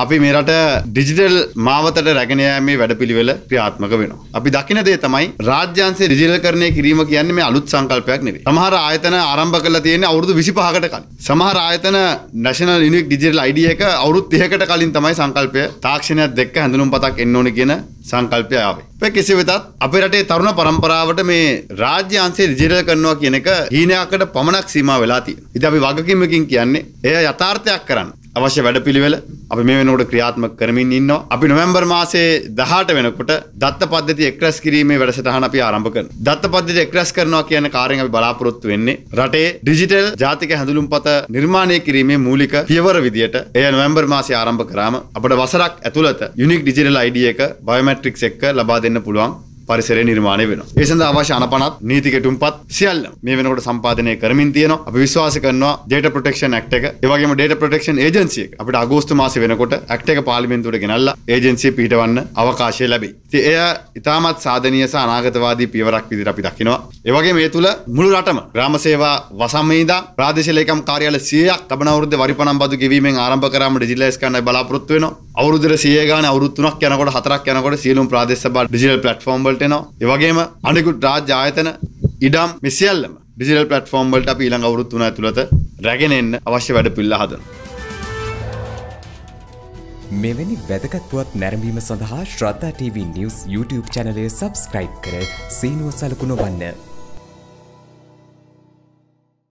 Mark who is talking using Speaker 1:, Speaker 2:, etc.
Speaker 1: අපි මෙරට ඩිජිටල් මාවතට රැගෙනයමේ වැඩපිළිවෙල ක්‍රියාත්මක වෙන. අපි දකිනදේ තමයි රාජ්‍යන්සේ රිජිල කරනය කිරීම කියන්නේ මේ අලුත් සංකල්පයක් නෙවේ සමහර ආයතන ආරම්භ කල තියෙන අවුදු විසිපහකට කලින් සමහර ආයතන නැශනල් ඉනික් ඩිජිටල් අයිඩිය එක අවුත් තිහකට කලින් තමයි සංකල්පය තාක්ෂණයක් දෙක් හැඳුනුම් පතක් එන්න ඕන කියන සංකල්පය ආවේ. ඒ කෙසේ වෙතත් අපේ රටේ තරුණ පරම්පරාවට මේ රාජ්‍ය අංශය රිජිටල් කරනවා කියන එක හීනයකට පමණක් සීමා වෙලා තියෙනවා. ඉතින් අපි වගකීමකින් කියන්නේ එය යථාර්ථයක් කරන්න. අවශ්‍ය වැඩපිළිවෙල අපි මේ වෙනකොට ක්‍රියාත්මක කරමින් ඉන්නවා. අපි නොවැම්බර් මාසයේ 18 වෙනකොට දත්ත පද්ධතිය එක්රැස් කිරීමේ වැඩසටහන අපි ආරම්භ කරනවා. දත්ත පද්ධතිය එක්රැස් කරනවා කියන කාර්යයෙන් අපි බලාපොරොත්තු වෙන්නේ රටේ ඩිජිටල් ජාතික හැඳුම්පත නිර්මාණය කිරීමේ මූලික පියවර විදියට එය නොවැම්බර් මාසයේ ආරම්භ කරාම අපිට වසරක් ඇතුළත යුනික් ඩිජිටල් ID එක බයෝමැට්‍රික්ස් එක්ක ලබා දෙන්න පුළුවන්. පරිසරය නිර්මාණය වෙනවා. ඒ සඳහා අවශ්‍ය අනපනත් නීති ගැටුම්පත් සියල්ල මේ වෙනකොට සම්පාදනය කරමින් තියෙනවා. අපි විශ්වාස කරනවා Data Protection Act එක, ඒ වගේම Data Protection Agency එක අපිට අගෝස්තු මාසේ වෙනකොට Act එක පාර්ලිමේන්තුවට ගෙනල්ලා ඒජන්සිය පිහිටවන්න අවකාශය ලැබෙයි. ඉතින් එය ඉතාමත් සාධනීය සහ අනාගතවාදී පියවරක් විදිහට අපි දකිනවා. ඒ වගේම මේ තුල මුළු රටම ග්‍රාම සේවා වසමේ ඉඳන් ප්‍රාදේශීය ලේකම් කාර්යාල 100ක් ලබන අවුරුද්දේ වරිපණම් බදු ගෙවීමෙන් ආරම්භ කරාම ඩිජිටලයිස් කරන්නයි බලාපොරොත්තු වෙනවා. අවුරුදුර සියගන අවුත්තුනක් යනකොට හතරක් යනකොට සියලුම් ප්‍රදේශ බ ඩිසිල් පටෆෝම් වලටන වගේම අනෙකුත් රාජ ආයතන ඉඩම් මෙසිියල්ලම ඩිසිල් පටෆෝම් වලට පීළඟ අවුත්තුන ඇතුළත රැගෙන එන්න අවශ්‍ය වැඩ පිල්ලහද.
Speaker 2: මෙවැනි වැදගත්වත් නැරඹීම සඳහා ශ්‍රද්ධා TV නිවස් YouTube චැනලය සබස්ක්‍රයිබ් කර සීනුව සලකුණ වන්න.